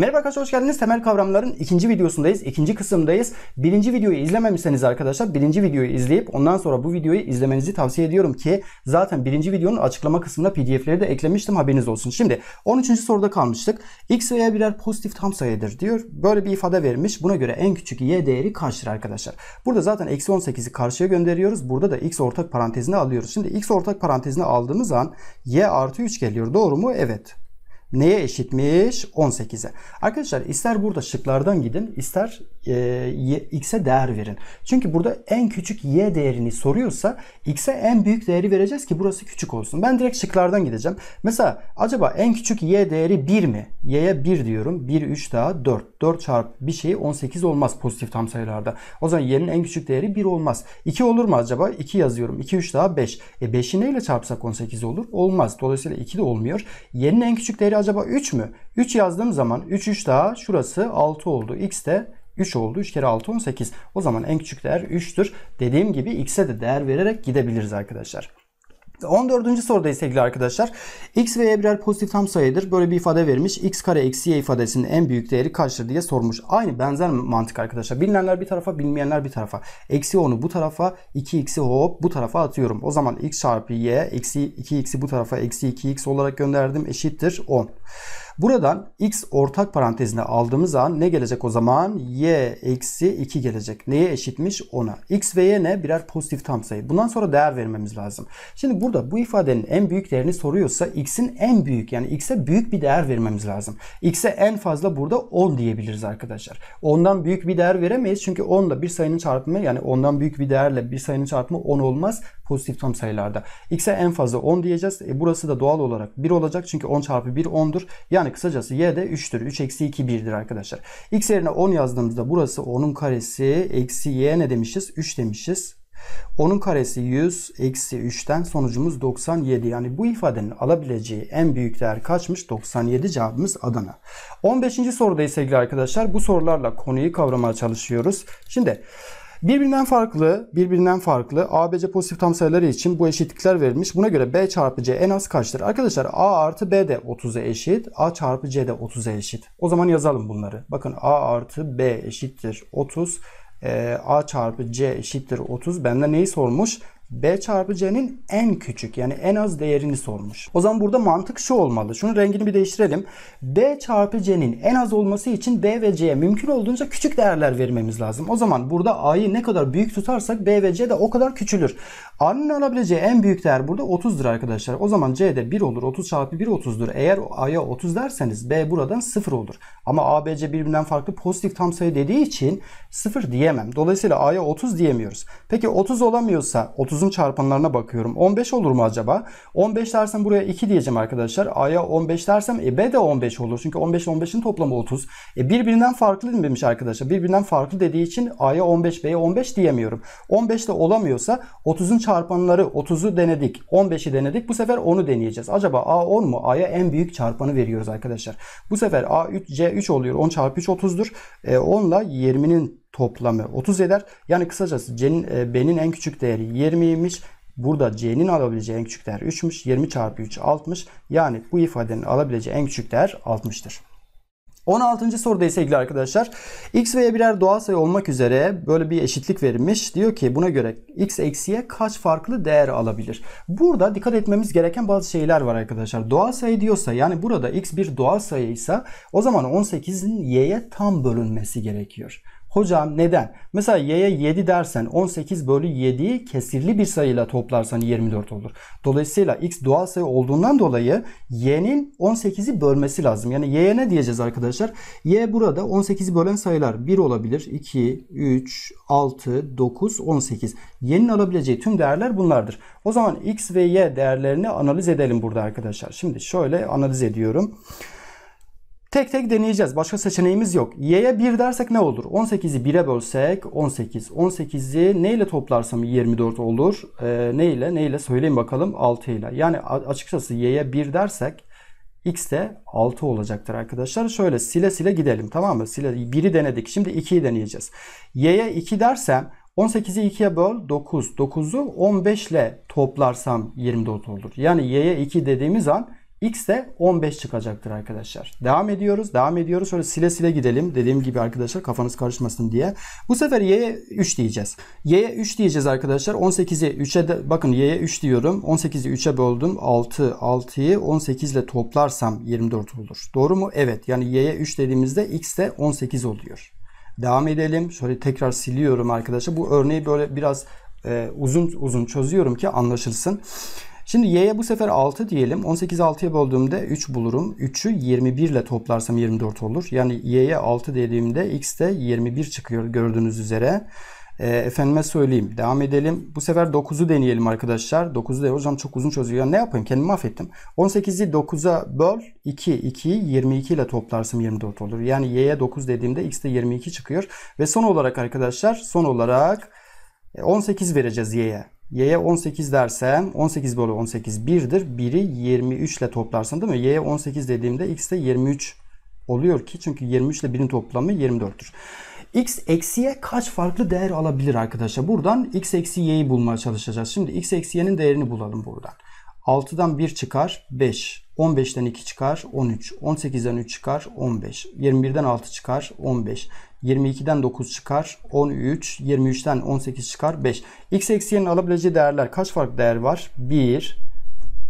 Merhaba arkadaşlar hoş geldiniz. Temel kavramların ikinci videosundayız. ikinci kısımdayız. Birinci videoyu izlememişseniz arkadaşlar birinci videoyu izleyip ondan sonra bu videoyu izlemenizi tavsiye ediyorum ki zaten birinci videonun açıklama kısmına pdf'leri de eklemiştim haberiniz olsun. Şimdi 13. soruda kalmıştık. X ve Y birer pozitif tam sayıdır diyor. Böyle bir ifade vermiş. Buna göre en küçük Y değeri kaçtır arkadaşlar? Burada zaten eksi 18'i karşıya gönderiyoruz. Burada da X ortak parantezine alıyoruz. Şimdi X ortak parantezine aldığımız an Y artı 3 geliyor. Doğru mu? Evet. Neye eşitmiş? 18'e. Arkadaşlar ister burada şıklardan gidin ister e, x'e değer verin. Çünkü burada en küçük y değerini soruyorsa x'e en büyük değeri vereceğiz ki burası küçük olsun. Ben direkt şıklardan gideceğim. Mesela acaba en küçük y değeri 1 mi? Y'ye 1 diyorum. 1, 3 daha 4. 4 çarpı bir şeyi 18 olmaz pozitif tam sayılarda. O zaman y'nin en küçük değeri 1 olmaz. 2 olur mu acaba? 2 yazıyorum. 2, 3 daha 5. E 5'i neyle çarpsak 18 olur? Olmaz. Dolayısıyla 2 de olmuyor. Y'nin en küçük değeri acaba 3 mü? 3 yazdığım zaman 3, 3 daha şurası 6 oldu. X de 3 oldu. 3 kere 6 18. O zaman en küçük değer 3'tür. Dediğim gibi x'e de değer vererek gidebiliriz arkadaşlar. 14. sorudayız sevgili arkadaşlar. X ve Y birer pozitif tam sayıdır. Böyle bir ifade vermiş. X kare eksi Y ifadesinin en büyük değeri kaçtır diye sormuş. Aynı benzer mantık arkadaşlar. Bilinenler bir tarafa bilmeyenler bir tarafa. Eksi 10'u bu tarafa 2x'i hop bu tarafa atıyorum. O zaman x çarpı y eksi 2x'i bu tarafa eksi 2x olarak gönderdim. Eşittir 10. Buradan x ortak parantezine aldığımız an ne gelecek o zaman? y eksi 2 gelecek. Neye eşitmiş? 10'a. x ve y ne? Birer pozitif tam sayı. Bundan sonra değer vermemiz lazım. Şimdi burada bu ifadenin en büyük değerini soruyorsa x'in en büyük yani x'e büyük bir değer vermemiz lazım. x'e en fazla burada 10 diyebiliriz arkadaşlar. 10'dan büyük bir değer veremeyiz çünkü 10 ile bir sayının çarpımı yani 10'dan büyük bir değerle bir sayının çarpımı 10 olmaz pozitif tam sayılarda. X'e en fazla 10 diyeceğiz. E burası da doğal olarak 1 olacak. Çünkü 10 çarpı 1 10'dur. Yani kısacası y de 3'tür. 3 eksi 2 1'dir arkadaşlar. X yerine 10 yazdığımızda burası 10'un karesi eksi y ne demişiz? 3 demişiz. 10'un karesi 100 eksi 3'ten sonucumuz 97. Yani bu ifadenin alabileceği en büyük değer kaçmış? 97 cevabımız Adana. 15. soruda ise sevgili arkadaşlar bu sorularla konuyu kavramaya çalışıyoruz. Şimdi Birbirinden farklı, birbirinden farklı ABC pozitif tam sayıları için bu eşitlikler verilmiş. Buna göre B çarpı C en az kaçtır? Arkadaşlar A artı B de 30'a eşit. A çarpı C de 30'a eşit. O zaman yazalım bunları. Bakın A artı B eşittir 30. E, A çarpı C eşittir 30. Benden neyi sormuş? B çarpı C'nin en küçük yani en az değerini sormuş. O zaman burada mantık şu olmalı. Şunun rengini bir değiştirelim. B çarpı C'nin en az olması için B ve C'ye mümkün olduğunca küçük değerler vermemiz lazım. O zaman burada A'yı ne kadar büyük tutarsak B ve C de o kadar küçülür. A'nın alabileceği en büyük değer burada 30'dur arkadaşlar. O zaman C'de 1 olur. 30 çarpı 1 30'dur. Eğer A'ya 30 derseniz B buradan 0 olur. Ama A, B, C birbirinden farklı pozitif tam sayı dediği için 0 diyemem. Dolayısıyla A'ya 30 diyemiyoruz. Peki 30 olamıyorsa 30 9'un çarpanlarına bakıyorum. 15 olur mu acaba? 15 dersem buraya 2 diyeceğim arkadaşlar. A'ya 15 dersem e, B de 15 olur. Çünkü 15 15'in toplamı 30. E, birbirinden farklı demiş arkadaşlar. Birbirinden farklı dediği için A'ya 15 B'ye 15 diyemiyorum. 15 de olamıyorsa 30'un çarpanları 30'u denedik. 15'i denedik. Bu sefer onu deneyeceğiz. Acaba A 10 mu? A'ya en büyük çarpanı veriyoruz arkadaşlar. Bu sefer A 3 C 3 oluyor. 10 çarpı 3 30'dur. E, 10 ile 20'nin toplamı 30 eder. Yani kısacası C'nin, e, B'nin en küçük değeri 20 20'ymiş. Burada C'nin alabileceği en küçük değer 3'müş. 20 çarpı 3 60. Yani bu ifadenin alabileceği en küçük değer 60'tır. 16. soruda ise ilgili arkadaşlar x ve y birer doğal sayı olmak üzere böyle bir eşitlik verilmiş. Diyor ki buna göre x eksiye kaç farklı değer alabilir? Burada dikkat etmemiz gereken bazı şeyler var arkadaşlar. Doğal sayı diyorsa yani burada x bir doğal sayıysa o zaman 18'in y'ye tam bölünmesi gerekiyor. Hocam neden? Mesela y'ye 7 dersen 18 bölü 7'yi kesirli bir sayıyla toplarsan 24 olur. Dolayısıyla x doğal sayı olduğundan dolayı y'nin 18'i bölmesi lazım. Yani y'ye ne diyeceğiz arkadaşlar? y burada 18'i bölen sayılar 1 olabilir. 2, 3, 6, 9, 18. Y'nin alabileceği tüm değerler bunlardır. O zaman x ve y değerlerini analiz edelim burada arkadaşlar. Şimdi şöyle analiz ediyorum. Tek tek deneyeceğiz. Başka seçeneğimiz yok. Y'ye 1 dersek ne olur? 18'i 1'e bölsek 18. 18'i neyle toplarsam 24 olur? E, neyle? Neyle? Söyleyin bakalım. 6 ile. Yani açıkçası Y'ye 1 dersek X de 6 olacaktır arkadaşlar. Şöyle sile sile gidelim tamam mı? Sile 1'i denedik. Şimdi 2'yi deneyeceğiz. Y'ye 2 dersem 18'i 2'ye böl 9. 9'u 15 ile toplarsam 24 olur. Yani y'ye 2 dediğimiz an X de 15 çıkacaktır arkadaşlar. Devam ediyoruz. Devam ediyoruz. Şöyle sile sile gidelim. Dediğim gibi arkadaşlar kafanız karışmasın diye. Bu sefer Y'ye 3 diyeceğiz. Y'ye 3 diyeceğiz arkadaşlar. 18'i 3'e de bakın Y'ye 3 diyorum. 18'i 3'e böldüm. 6. 6'yı 18 ile toplarsam 24 olur. Doğru mu? Evet. Yani Y'ye 3 dediğimizde X de 18 oluyor. Devam edelim. Şöyle tekrar siliyorum arkadaşlar. Bu örneği böyle biraz e, uzun uzun çözüyorum ki anlaşılsın. Şimdi y'ye bu sefer 6 diyelim. 18'i 6'ya böldüğümde 3 bulurum. 3'ü 21 ile toplarsam 24 olur. Yani y'ye 6 dediğimde x de 21 çıkıyor gördüğünüz üzere. E, efendime söyleyeyim. Devam edelim. Bu sefer 9'u deneyelim arkadaşlar. 9'u de hocam çok uzun çözüyor. ne yapayım kendimi affettim. 18'i 9'a böl. 2, 2'yi 22 ile toplarsam 24 olur. Yani y'ye 9 dediğimde x de 22 çıkıyor. Ve son olarak arkadaşlar son olarak 18 e, vereceğiz y'ye. Y'ye 18 dersem 18 bölü 18 1'dir. 1'i 23 ile toplarsam değil mi? Y'ye 18 dediğimde x de 23 oluyor ki çünkü 23 ile 1'in toplamı 24'tür. X eksiye kaç farklı değer alabilir arkadaşlar? Buradan x eksi y'yi bulmaya çalışacağız. Şimdi x eksi y'nin değerini bulalım buradan. 6'dan 1 çıkar 5. 15'ten 2 çıkar 13. 18'den 3 çıkar 15. 21'den 6 çıkar 15. 22'den 9 çıkar. 13. 23'ten 18 çıkar. 5. X eksiyenin alabileceği değerler kaç farklı değer var? 1,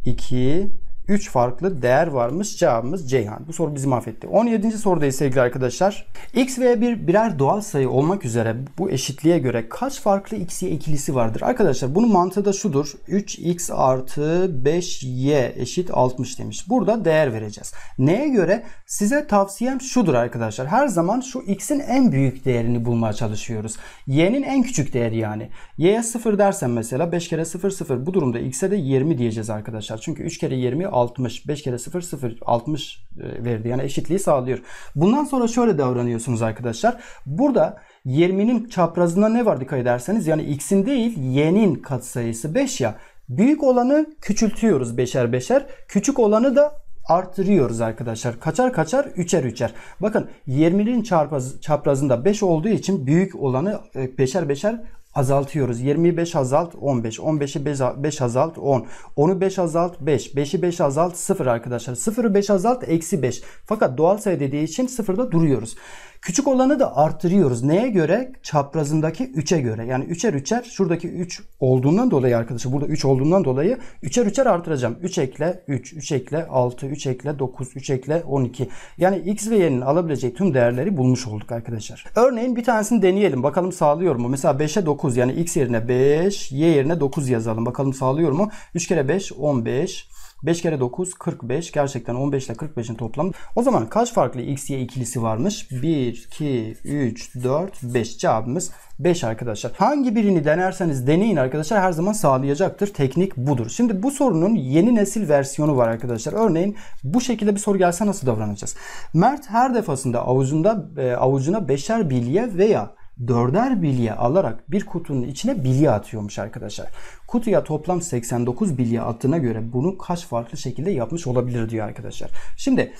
2, 3 farklı değer varmış. Cevabımız Ceyhan Bu soru bizi mahvetti. 17. sorudayız sevgili arkadaşlar. X ve Y bir birer doğal sayı olmak üzere bu eşitliğe göre kaç farklı X, ikilisi vardır? Arkadaşlar bunun mantığı da şudur. 3X artı 5Y eşit 60 demiş. Burada değer vereceğiz. Neye göre? Size tavsiyem şudur arkadaşlar. Her zaman şu X'in en büyük değerini bulmaya çalışıyoruz. Y'nin en küçük değeri yani. Y'ye 0 dersen mesela 5 kere 0 0. Bu durumda X'e de 20 diyeceğiz arkadaşlar. Çünkü 3 kere 20 60. 5 kere 0 0 60 verdi. Yani eşitliği sağlıyor. Bundan sonra şöyle davranıyorsunuz arkadaşlar. Burada 20'nin çaprazında ne var dikkat ederseniz yani x'in değil y'nin katsayısı 5 ya. Büyük olanı küçültüyoruz beşer beşer. Küçük olanı da artırıyoruz arkadaşlar. Kaçar kaçar üçer üçer. Bakın 20'nin çapraz, çaprazında 5 olduğu için büyük olanı e, beşer beşer azaltıyoruz. 25 azalt 15. 15'i 5 azalt 10. 10'u 5 azalt 5. 5'i 5 azalt 0 arkadaşlar. 0'ı 5 azalt eksi 5. Fakat doğal sayı dediği için 0'da duruyoruz. Küçük olanı da artırıyoruz. Neye göre? Çaprazındaki 3'e göre. Yani 3'er 3'er şuradaki 3 olduğundan dolayı arkadaşlar burada 3 olduğundan dolayı 3'er 3'er artıracağım. 3 ekle 3, 3 ekle 6, 3 ekle 9, 3 ekle 12. Yani x ve y'nin alabileceği tüm değerleri bulmuş olduk arkadaşlar. Örneğin bir tanesini deneyelim. Bakalım sağlıyor mu? Mesela 5'e 9 yani x yerine 5, y yerine 9 yazalım. Bakalım sağlıyor mu? 3 kere 5 15 5 kere 9 45. Gerçekten 15 ile 45'in toplamı. O zaman kaç farklı x, y ikilisi varmış? 1, 2, 3, 4, 5. Cevabımız 5 arkadaşlar. Hangi birini denerseniz deneyin arkadaşlar her zaman sağlayacaktır. Teknik budur. Şimdi bu sorunun yeni nesil versiyonu var arkadaşlar. Örneğin bu şekilde bir soru gelse nasıl davranacağız? Mert her defasında avucunda e, avucuna beşer bilye veya dörder bilye alarak bir kutunun içine bilye atıyormuş arkadaşlar. Kutuya toplam 89 bilye attığına göre bunu kaç farklı şekilde yapmış olabilir diyor arkadaşlar. Şimdi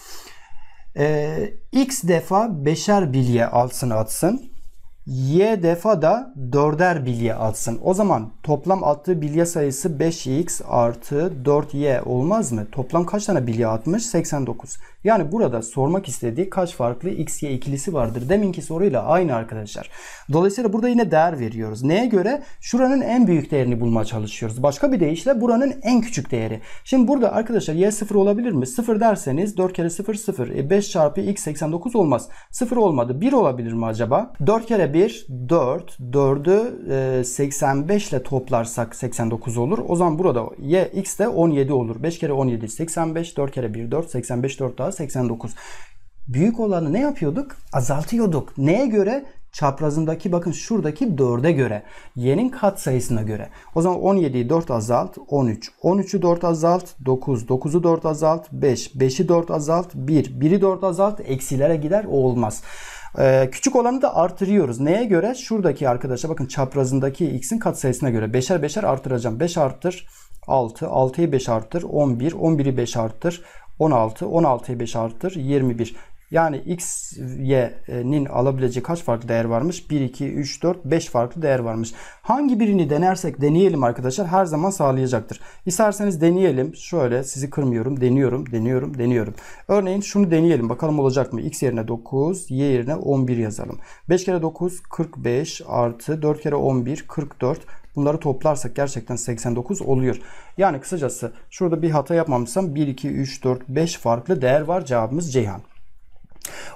e, x defa beşer bilye alsın atsın y defa da dörder bilye atsın. O zaman toplam attığı bilye sayısı 5x artı 4y olmaz mı? Toplam kaç tane bilye atmış? 89. Yani burada sormak istediği kaç farklı x, y ikilisi vardır. Deminki soruyla aynı arkadaşlar. Dolayısıyla burada yine değer veriyoruz. Neye göre? Şuranın en büyük değerini bulmaya çalışıyoruz. Başka bir deyişle buranın en küçük değeri. Şimdi burada arkadaşlar y 0 olabilir mi? 0 derseniz 4 kere 0 0. E 5 çarpı x 89 olmaz. 0 olmadı. 1 olabilir mi acaba? 4 kere ile 1 4. 4'ü 85 ile toplarsak 89 olur. O zaman burada y x de 17 olur. 5 kere 17 85. 4 kere 1 4. 85 4 daha 89. Büyük olanı ne yapıyorduk? Azaltıyorduk. Neye göre? çaprazındaki bakın şuradaki 4'e göre. Y'nin kat sayısına göre. O zaman 17'yi 4 azalt. 13. 13'ü 4 azalt. 9. 9'u 4 azalt. 5. 5'i 4 azalt. 1. 1'i 4 azalt. Eksilere gider. O olmaz. Ee, küçük olanı da artırıyoruz. Neye göre? Şuradaki arkadaşa bakın çaprazındaki x'in katsayısına göre. Beşer beşer artıracağım. 5 artır 6. 6'yı 5 artır 11. 11'i 5 artır 16. 16'yı 5 artır 21. Yani x, y'nin e, alabileceği kaç farklı değer varmış? 1, 2, 3, 4, 5 farklı değer varmış. Hangi birini denersek deneyelim arkadaşlar her zaman sağlayacaktır. İsterseniz deneyelim. Şöyle sizi kırmıyorum. Deniyorum, deniyorum, deniyorum. Örneğin şunu deneyelim. Bakalım olacak mı? x yerine 9, y yerine 11 yazalım. 5 kere 9 45 artı 4 kere 11 44. Bunları toplarsak gerçekten 89 oluyor. Yani kısacası şurada bir hata yapmamışsam 1, 2, 3, 4, 5 farklı değer var. Cevabımız Ceyhan.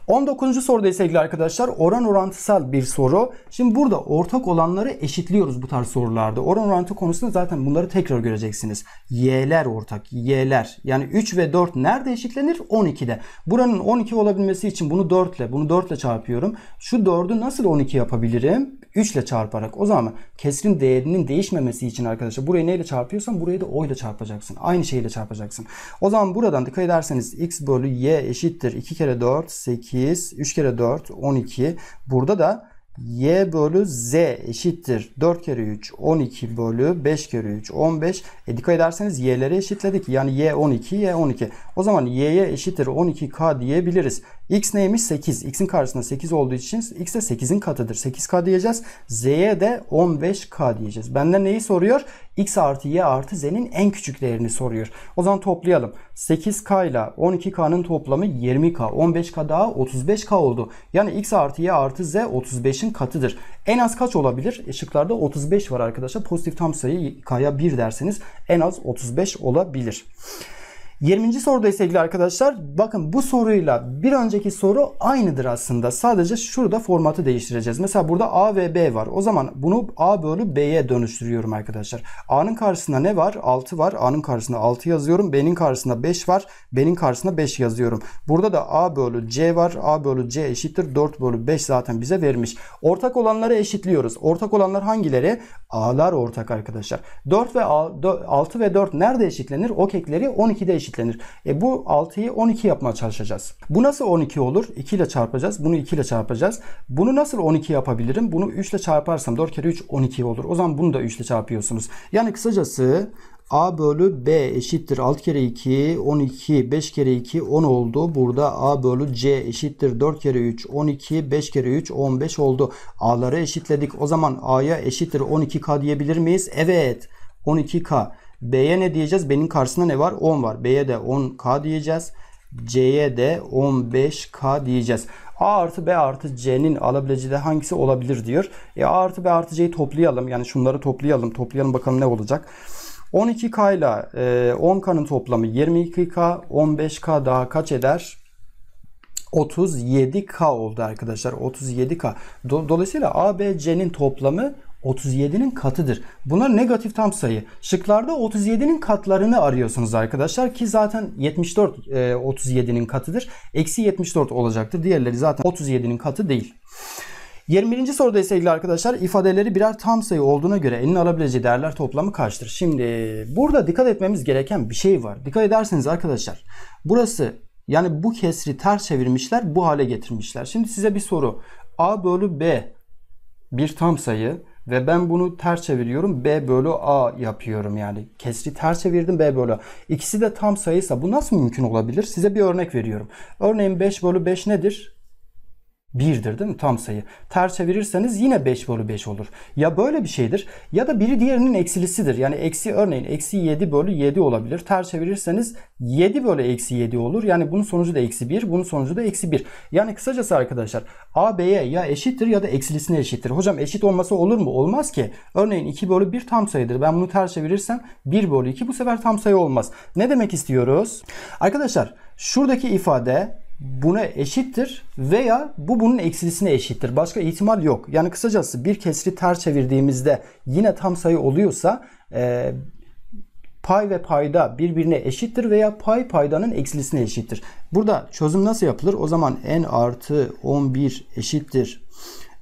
19. soruda sevgili arkadaşlar oran orantısal bir soru. Şimdi burada ortak olanları eşitliyoruz bu tarz sorularda. Oran orantı konusunda zaten bunları tekrar göreceksiniz. Y'ler ortak. Y'ler. Yani 3 ve 4 nerede eşitlenir? 12'de. Buranın 12 olabilmesi için bunu 4 ile, bunu 4 ile çarpıyorum. Şu 4'ü nasıl 12 yapabilirim? 3 ile çarparak. O zaman kesrin değerinin değişmemesi için arkadaşlar burayı neyle çarpıyorsan burayı da o ile çarpacaksın. Aynı şeyle çarpacaksın. O zaman buradan dikkat ederseniz x bölü y eşittir 2 kere 4 8 8, 3 kere 4, 12. Burada da y bölü z eşittir 4 kere 3 12 bölü 5 kere 3 15. E dikkat ederseniz y'leri eşitledik. Yani y 12 y 12. O zaman y'ye eşittir 12k diyebiliriz. x neymiş 8. x'in karşısında 8 olduğu için x de 8'in katıdır. 8k diyeceğiz. z'ye de 15k diyeceğiz. Benden neyi soruyor? x artı y artı z'nin en küçük değerini soruyor. O zaman toplayalım. 8k ile 12k'nın toplamı 20k. 15k daha 35k oldu. Yani x artı y artı z 35'in katıdır. En az kaç olabilir? Işıklarda e, 35 var arkadaşlar. Pozitif tam sayı k'ya 1 derseniz en az 35 olabilir. 20. soruda sevgili arkadaşlar bakın bu soruyla bir önceki soru aynıdır aslında. Sadece şurada formatı değiştireceğiz. Mesela burada A ve B var. O zaman bunu A bölü B'ye dönüştürüyorum arkadaşlar. A'nın karşısında ne var? 6 var. A'nın karşısında 6 yazıyorum. B'nin karşısında 5 var. B'nin karşısında 5 yazıyorum. Burada da A bölü C var. A bölü C eşittir. 4 bölü 5 zaten bize vermiş. Ortak olanları eşitliyoruz. Ortak olanlar hangileri? A'lar ortak arkadaşlar. 4 ve 6 ve 4 nerede eşitlenir? O kekleri 12'de eşitlenir eşitlenir. E bu 6'yı 12 yapmaya çalışacağız. Bu nasıl 12 olur? 2 ile çarpacağız. Bunu 2 ile çarpacağız. Bunu nasıl 12 yapabilirim? Bunu 3 ile çarparsam 4 kere 3 12 olur. O zaman bunu da 3 ile çarpıyorsunuz. Yani kısacası A bölü B eşittir 6 kere 2 12 5 kere 2 10 oldu. Burada A bölü C eşittir 4 kere 3 12 5 kere 3 15 oldu. A'ları eşitledik. O zaman A'ya eşittir 12K diyebilir miyiz? Evet 12K. B'ye ne diyeceğiz? B'nin karşısında ne var? 10 var. B'ye de 10K diyeceğiz. C'ye de 15K diyeceğiz. A artı B artı C'nin alabileceği de hangisi olabilir diyor. E A artı B artı C'yi toplayalım. Yani şunları toplayalım. Toplayalım bakalım ne olacak. 12K ile 10K'nın e, toplamı 22K. 15K daha kaç eder? 37K oldu arkadaşlar. 37K. Dolayısıyla A, B, C'nin toplamı 37'nin katıdır. Bunlar negatif tam sayı. Şıklarda 37'nin katlarını arıyorsunuz arkadaşlar ki zaten 74 e, 37'nin katıdır. Eksi 74 olacaktır. Diğerleri zaten 37'nin katı değil. 21. soruda ise ilgili arkadaşlar ifadeleri birer tam sayı olduğuna göre elin alabileceği değerler toplamı kaçtır? Şimdi burada dikkat etmemiz gereken bir şey var. Dikkat ederseniz arkadaşlar burası yani bu kesri ters çevirmişler bu hale getirmişler. Şimdi size bir soru. A bölü B bir tam sayı. Ve ben bunu ters çeviriyorum. B bölü A yapıyorum yani. Kesri ters çevirdim B bölü A. İkisi de tam sayıysa bu nasıl mümkün olabilir? Size bir örnek veriyorum. Örneğin 5 bölü 5 nedir? 1'dir değil mi tam sayı? Ters çevirirseniz yine 5 bölü 5 olur. Ya böyle bir şeydir ya da biri diğerinin eksilisidir. Yani eksi örneğin eksi 7 bölü 7 olabilir. Ters çevirirseniz 7 bölü eksi 7 olur. Yani bunun sonucu da eksi 1 bunun sonucu da eksi 1. Yani kısacası arkadaşlar a b'ye ya eşittir ya da eksilisine eşittir. Hocam eşit olması olur mu? Olmaz ki. Örneğin 2 bölü 1 tam sayıdır. Ben bunu ters çevirirsem 1 bölü 2 bu sefer tam sayı olmaz. Ne demek istiyoruz? Arkadaşlar şuradaki ifade buna eşittir veya bu bunun eksilisine eşittir. Başka ihtimal yok. Yani kısacası bir kesri ter çevirdiğimizde yine tam sayı oluyorsa e, pay ve payda birbirine eşittir veya pay paydanın eksilisine eşittir. Burada çözüm nasıl yapılır? O zaman n artı 11 eşittir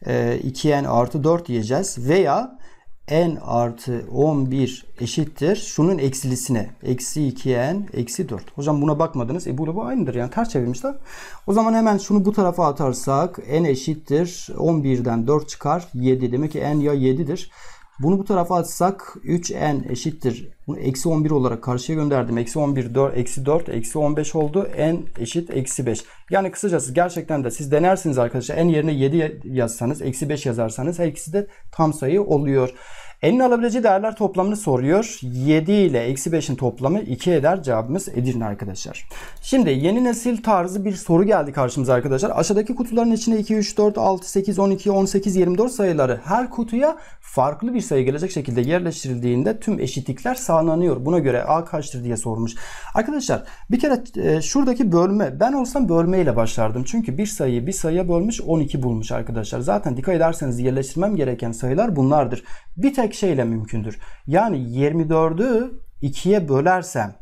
e, 2n artı 4 diyeceğiz veya n artı 11 eşittir. Şunun eksilisine. Eksi 2n eksi 4. Hocam buna bakmadınız. E bu bu aynıdır. Yani ters çevirmişler. O zaman hemen şunu bu tarafa atarsak n eşittir. 11'den 4 çıkar. 7. Demek ki n ya 7'dir. Bunu bu tarafa atsak 3n eşittir. Bunu eksi 11 olarak karşıya gönderdim. Eksi 11, 4, eksi 4, eksi 15 oldu. n eşit eksi 5. Yani kısacası gerçekten de siz denersiniz arkadaşlar. n yerine 7 yazsanız, eksi 5 yazarsanız her ikisi de tam sayı oluyor. Eline alabileceği değerler toplamını soruyor. 7 ile eksi 5'in toplamı 2 eder. Cevabımız Edirne arkadaşlar. Şimdi yeni nesil tarzı bir soru geldi karşımıza arkadaşlar. Aşağıdaki kutuların içine 2, 3, 4, 6, 8, 12, 18, 24 sayıları her kutuya farklı bir sayı gelecek şekilde yerleştirildiğinde tüm eşitlikler sağlanıyor. Buna göre A kaçtır diye sormuş. Arkadaşlar bir kere e, şuradaki bölme ben olsam bölme ile başlardım. Çünkü bir sayıyı bir sayıya bölmüş 12 bulmuş arkadaşlar. Zaten dikkat ederseniz yerleştirmem gereken sayılar bunlardır. Bir tek tek şeyle mümkündür. Yani 24'ü 2'ye bölersem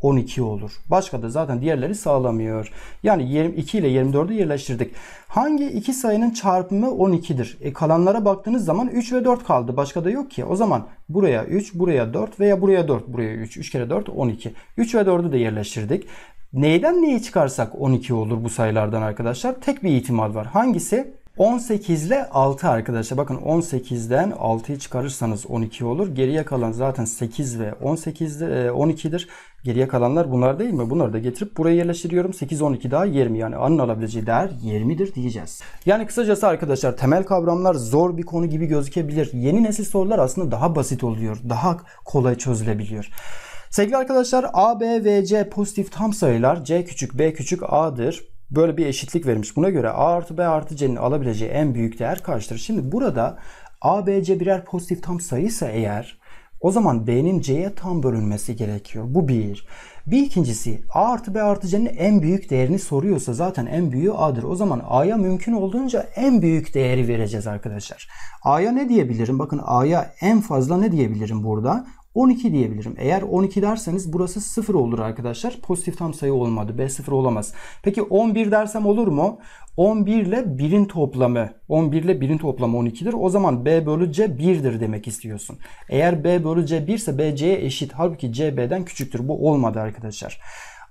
12 olur. Başka da zaten diğerleri sağlamıyor. Yani 22 ile 24'ü yerleştirdik. Hangi iki sayının çarpımı 12'dir? E kalanlara baktığınız zaman 3 ve 4 kaldı. Başka da yok ki. O zaman buraya 3, buraya 4 veya buraya 4, buraya 3. 3 kere 4 12. 3 ve 4'ü de yerleştirdik. Neyden neyi çıkarsak 12 olur bu sayılardan arkadaşlar? Tek bir ihtimal var. Hangisi? 18 ile 6 arkadaşlar. Bakın 18'den 6'yı çıkarırsanız 12 olur. Geriye kalan zaten 8 ve 18'de 12'dir. E, Geriye kalanlar bunlar değil mi? Bunları da getirip buraya yerleştiriyorum. 8, 12 daha 20 yani A'nın alabileceği değer 20'dir diyeceğiz. Yani kısacası arkadaşlar temel kavramlar zor bir konu gibi gözükebilir. Yeni nesil sorular aslında daha basit oluyor. Daha kolay çözülebiliyor. Sevgili arkadaşlar A, B v, C pozitif tam sayılar. C küçük, B küçük, A'dır böyle bir eşitlik vermiş. Buna göre A artı B artı C'nin alabileceği en büyük değer kaçtır? Şimdi burada A, B, C birer pozitif tam sayıysa eğer o zaman B'nin C'ye tam bölünmesi gerekiyor. Bu bir. Bir ikincisi A artı B artı C'nin en büyük değerini soruyorsa zaten en büyüğü A'dır. O zaman A'ya mümkün olduğunca en büyük değeri vereceğiz arkadaşlar. A'ya ne diyebilirim? Bakın A'ya en fazla ne diyebilirim burada? 12 diyebilirim. Eğer 12 derseniz burası 0 olur arkadaşlar. Pozitif tam sayı olmadı. B0 olamaz. Peki 11 dersem olur mu? 11 ile 1'in toplamı 11 ile 1'in toplamı 12'dir. O zaman B bölü C 1'dir demek istiyorsun. Eğer B bölü C 1 ise B C'ye eşit. Halbuki C B'den küçüktür. Bu olmadı arkadaşlar.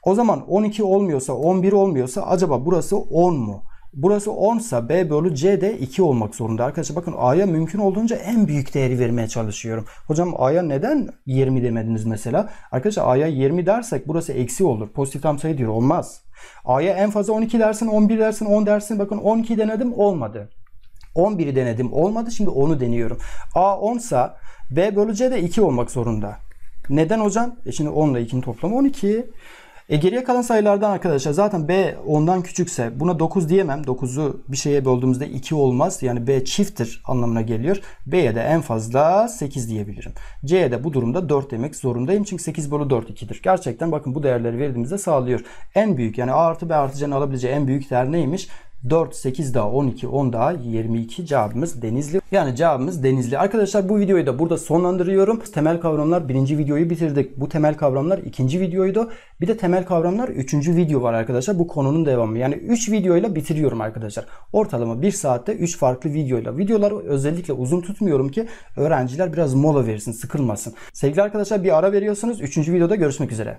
O zaman 12 olmuyorsa 11 olmuyorsa acaba burası 10 mu? Burası 10 ise B bölü C de 2 olmak zorunda. Arkadaşlar bakın A'ya mümkün olduğunca en büyük değeri vermeye çalışıyorum. Hocam A'ya neden 20 demediniz mesela? Arkadaşlar A'ya 20 dersek burası eksi olur. Pozitif tam sayı diyor. Olmaz. A'ya en fazla 12 dersin, 11 dersin, 10 dersin. Bakın 12 denedim olmadı. 11'i denedim olmadı. Şimdi 10'u deniyorum. A 10 sa B bölü C de 2 olmak zorunda. Neden hocam? E şimdi 10 ile 2'nin toplamı 12. E geriye kalan sayılardan arkadaşlar zaten B 10'dan küçükse buna 9 diyemem. 9'u bir şeye böldüğümüzde 2 olmaz. Yani B çifttir anlamına geliyor. B'ye de en fazla 8 diyebilirim. C'ye de bu durumda 4 demek zorundayım. Çünkü 8 bölü 4 2'dir. Gerçekten bakın bu değerleri verdiğimizde sağlıyor. En büyük yani A artı B artı C'nin alabileceği en büyük değer neymiş? 4, 8 daha 12, 10 daha 22 cevabımız Denizli. Yani cevabımız Denizli. Arkadaşlar bu videoyu da burada sonlandırıyorum. Temel kavramlar birinci videoyu bitirdik. Bu temel kavramlar ikinci videoydu. Bir de temel kavramlar üçüncü video var arkadaşlar. Bu konunun devamı. Yani 3 videoyla bitiriyorum arkadaşlar. Ortalama 1 saatte 3 farklı videoyla. Videoları özellikle uzun tutmuyorum ki öğrenciler biraz mola versin, sıkılmasın. Sevgili arkadaşlar bir ara veriyorsunuz. Üçüncü videoda görüşmek üzere.